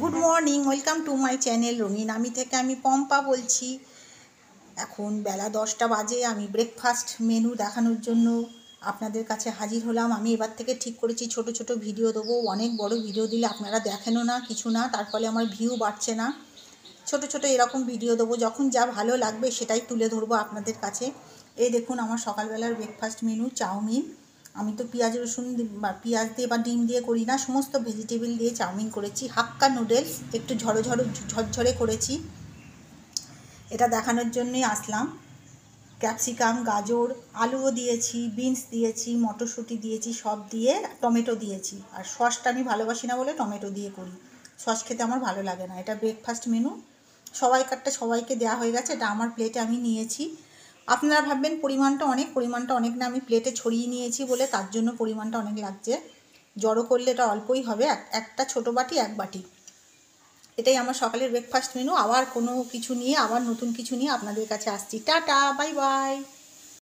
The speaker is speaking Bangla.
good morning welcome to my channel রঙিন আমি থেকে আমি পম্পা বলছি এখন বেলা দশটা বাজে আমি ব্রেকফাস্ট মেনু দেখানোর জন্য আপনাদের কাছে হাজির হলাম আমি এবার থেকে ঠিক করেছি ছোট ছোট ভিডিও দেবো অনেক বড় ভিডিও দিলে আপনারা দেখেনও না কিছু না তার ফলে আমার ভিউ বাড়ছে না ছোট ছোট এরকম ভিডিও দেবো যখন যা ভালো লাগবে সেটাই তুলে ধরবো আপনাদের কাছে এই দেখুন আমার সকালবেলার ব্রেকফাস্ট মেনু চাউমিন আমি তো পেঁয়াজ রসুন পেঁয়াজ দিয়ে বা ডিম দিয়ে করি না সমস্ত ভেজিটেবিল দিয়ে চাউমিন করেছি হাক্কা নুডলস একটু ঝড়ো ঝড়ো ঝরঝরে করেছি এটা দেখানোর জন্যই আসলাম ক্যাপসিকাম গাজর আলুও দিয়েছি বিনস দিয়েছি মটরশুঁটি দিয়েছি সব দিয়ে টমেটো দিয়েছি আর সসটা আমি ভালোবাসি না বলে টমেটো দিয়ে করি সস খেতে আমার ভালো লাগে না এটা ব্রেকফাস্ট মেনু সবাইকারটা সবাইকে দেয়া হয়ে গেছে এটা আমার প্লেটে আমি নিয়েছি আপনারা ভাববেন পরিমাণটা অনেক পরিমাণটা অনেক না আমি প্লেটে ছড়িয়ে নিয়েছি বলে তার জন্য পরিমাণটা অনেক লাগছে জড়ো করলে এটা অল্পই হবে একটা ছোট বাটি এক বাটি এটাই আমার সকালের ব্রেকফাস্ট মেনু আবার কোনো কিছু নিয়ে আবার নতুন কিছু নিয়ে আপনাদের কাছে আসছি টাটা বাই বাই